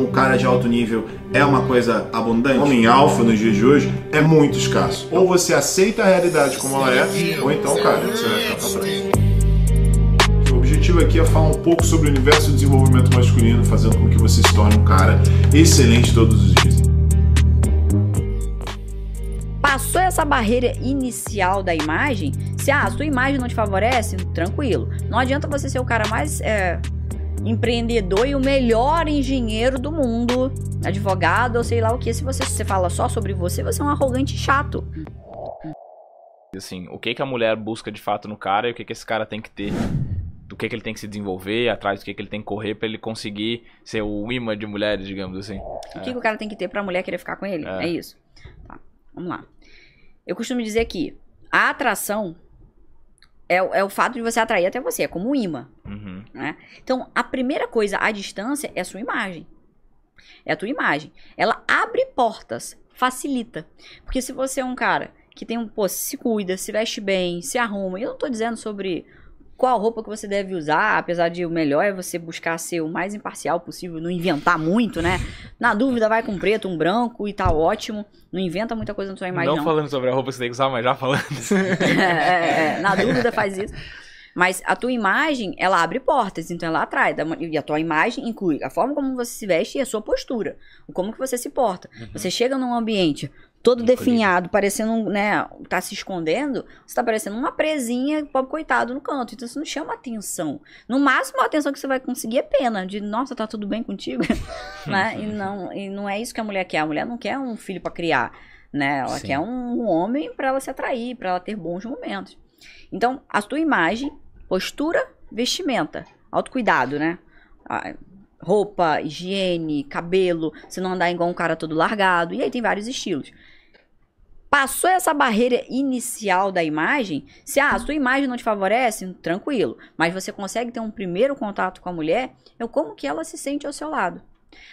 um cara de alto nível é uma coisa abundante? Homem alfa nos dias de hoje é muito escasso. Ou você aceita a realidade como ela é, ou então, cara, você vai ficar pra trás. O objetivo aqui é falar um pouco sobre o universo do desenvolvimento masculino, fazendo com que você se torne um cara excelente todos os dias. Passou essa barreira inicial da imagem? Se ah, a sua imagem não te favorece, tranquilo. Não adianta você ser o cara mais é empreendedor e o melhor engenheiro do mundo, advogado ou sei lá o que, se você, se você fala só sobre você, você é um arrogante chato. Assim, o que, que a mulher busca de fato no cara e o que, que esse cara tem que ter do que, que ele tem que se desenvolver, atrás do que, que ele tem que correr para ele conseguir ser o imã de mulheres, digamos assim. O é. que, que, o cara tem que ter pra mulher querer ficar com ele? É, é isso. Tá, vamos lá. Eu costumo dizer que a atração é, é, o fato de você atrair até você, é como um imã. Uhum. Né? Então, a primeira coisa à distância é a sua imagem. É a tua imagem. Ela abre portas, facilita. Porque se você é um cara que tem um, pô, se cuida, se veste bem, se arruma, eu não tô dizendo sobre qual roupa que você deve usar, apesar de o melhor é você buscar ser o mais imparcial possível, não inventar muito, né? Na dúvida, vai com preto, um branco e tá ótimo. Não inventa muita coisa na sua imagem. Não, não. falando sobre a roupa que você tem que usar, mas já falando. É, é, é, na dúvida, faz isso. Mas a tua imagem, ela abre portas, então ela atrai. E a tua imagem inclui a forma como você se veste e a sua postura. Como que você se porta. Uhum. Você chega num ambiente todo definhado, parecendo, né, tá se escondendo, você tá parecendo uma presinha, pobre coitado, no canto. Então, isso não chama atenção. No máximo, a atenção que você vai conseguir é pena, de, nossa, tá tudo bem contigo, né? E não, e não é isso que a mulher quer. A mulher não quer um filho para criar, né? Ela Sim. quer um, um homem para ela se atrair, para ela ter bons momentos. Então, a sua imagem, postura, vestimenta, autocuidado, né? roupa, higiene, cabelo, você não andar igual um cara todo largado. E aí tem vários estilos. Passou essa barreira inicial da imagem, se ah, a sua imagem não te favorece, tranquilo. Mas você consegue ter um primeiro contato com a mulher, é como que ela se sente ao seu lado.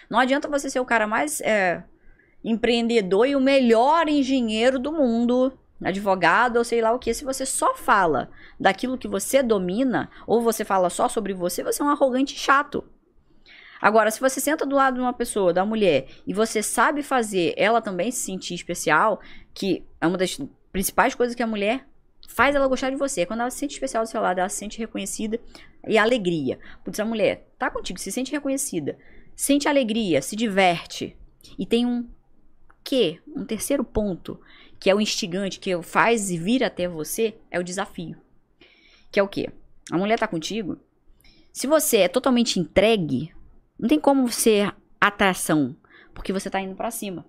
Não adianta você ser o cara mais é, empreendedor e o melhor engenheiro do mundo, advogado ou sei lá o que, se você só fala daquilo que você domina, ou você fala só sobre você, você é um arrogante chato. Agora, se você senta do lado de uma pessoa, da mulher, e você sabe fazer ela também se sentir especial, que é uma das principais coisas que a mulher faz ela gostar de você. Quando ela se sente especial do seu lado, ela se sente reconhecida e alegria. Putz, a mulher tá contigo, se sente reconhecida, sente alegria, se diverte. E tem um que, um terceiro ponto, que é o instigante, que faz vir até você, é o desafio. Que é o quê? A mulher tá contigo. Se você é totalmente entregue, não tem como ser atração, porque você tá indo para cima.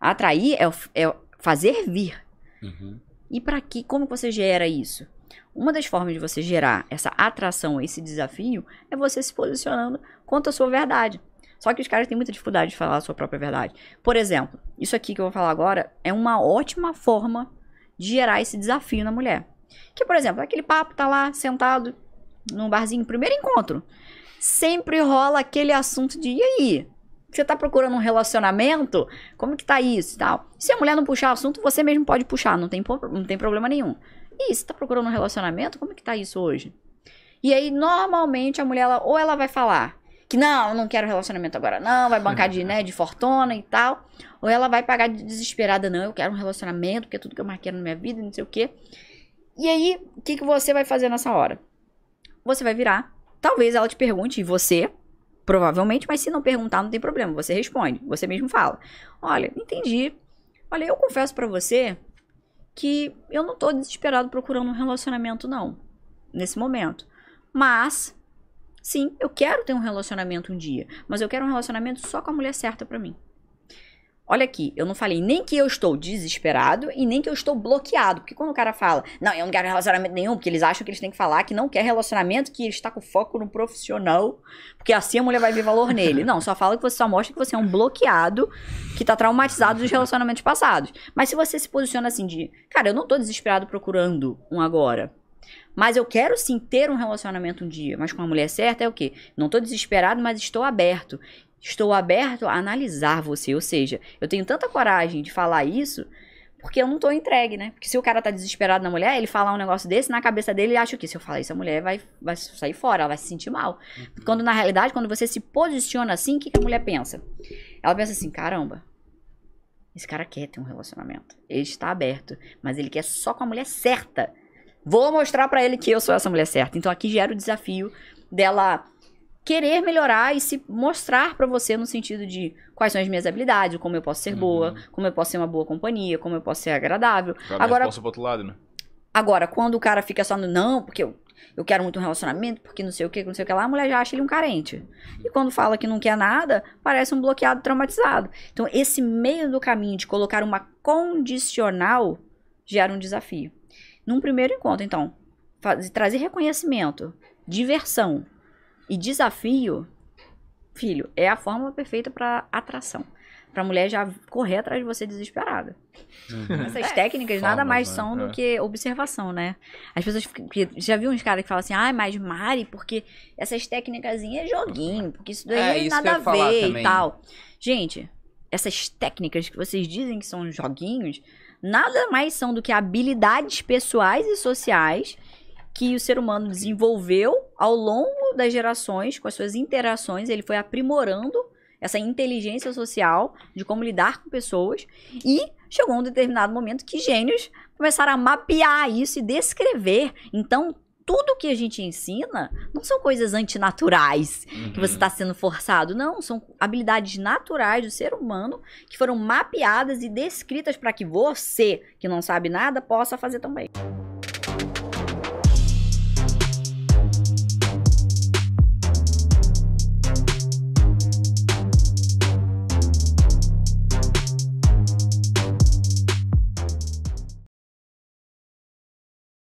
Atrair é, é fazer vir. Uhum. E para que, como você gera isso? Uma das formas de você gerar essa atração, esse desafio, é você se posicionando contra a sua verdade. Só que os caras têm muita dificuldade de falar a sua própria verdade. Por exemplo, isso aqui que eu vou falar agora é uma ótima forma de gerar esse desafio na mulher. Que, por exemplo, aquele papo tá lá sentado num barzinho, primeiro encontro sempre rola aquele assunto de e aí? Você tá procurando um relacionamento? Como que tá isso e tal? Se a mulher não puxar assunto, você mesmo pode puxar, não tem, não tem problema nenhum. E você tá procurando um relacionamento? Como que tá isso hoje? E aí, normalmente, a mulher, ela, ou ela vai falar que não, eu não quero relacionamento agora, não, vai bancar de, né, de fortuna e tal. Ou ela vai pagar de desesperada, não, eu quero um relacionamento, porque é tudo que eu marquei na minha vida, não sei o quê. E aí, o que, que você vai fazer nessa hora? Você vai virar Talvez ela te pergunte, e você, provavelmente, mas se não perguntar, não tem problema, você responde, você mesmo fala. Olha, entendi. Olha, eu confesso para você que eu não tô desesperado procurando um relacionamento, não, nesse momento. Mas, sim, eu quero ter um relacionamento um dia, mas eu quero um relacionamento só com a mulher certa para mim. Olha aqui, eu não falei nem que eu estou desesperado e nem que eu estou bloqueado. Porque quando o cara fala, não, eu não quero relacionamento nenhum, porque eles acham que eles têm que falar que não quer relacionamento, que ele está com foco no profissional, porque assim a mulher vai ver valor nele. Não, só fala que você só mostra que você é um bloqueado que está traumatizado dos relacionamentos passados. Mas se você se posiciona assim de, cara, eu não estou desesperado procurando um agora. Mas eu quero sim ter um relacionamento um dia, mas com a mulher certa é o quê? Não estou desesperado, mas estou aberto. Estou aberto a analisar você. Ou seja, eu tenho tanta coragem de falar isso porque eu não estou entregue, né? Porque se o cara tá desesperado na mulher, ele falar um negócio desse, na cabeça dele, ele acha que se eu falar isso, a mulher vai, vai sair fora, ela vai se sentir mal. Uhum. Quando na realidade, quando você se posiciona assim, o que, que a mulher pensa? Ela pensa assim: caramba, esse cara quer ter um relacionamento. Ele está aberto, mas ele quer só com a mulher certa. Vou mostrar para ele que eu sou essa mulher certa. Então aqui gera o desafio dela querer melhorar e se mostrar para você no sentido de quais são as minhas habilidades, como eu posso ser uhum. boa, como eu posso ser uma boa companhia, como eu posso ser agradável. Agora, Agora posso outro lado, né? Agora, quando o cara fica só no não, porque eu, eu quero muito um relacionamento, porque não sei o que, não sei o que lá, a mulher já acha ele um carente. E quando fala que não quer nada, parece um bloqueado traumatizado. Então, esse meio do caminho de colocar uma condicional gera um desafio. Num primeiro encontro, então, trazer reconhecimento, diversão, e desafio, filho, é a forma perfeita para atração. Pra mulher já correr atrás de você desesperada. Uhum. Essas é, técnicas nada mais né? são do é. que observação, né? As pessoas que já viu uns caras que falam assim, ah, mas Mari, porque essas técnicas é joguinho, porque isso daí é, não é tem nada a ver e tal. Gente, essas técnicas que vocês dizem que são joguinhos, nada mais são do que habilidades pessoais e sociais que o ser humano desenvolveu ao longo das gerações, com as suas interações, ele foi aprimorando essa inteligência social de como lidar com pessoas e chegou um determinado momento que gênios começaram a mapear isso e descrever. Então, tudo que a gente ensina não são coisas antinaturais uhum. que você está uhum. sendo forçado, não. São habilidades naturais do ser humano que foram mapeadas e descritas para que você, que não sabe nada, possa fazer também.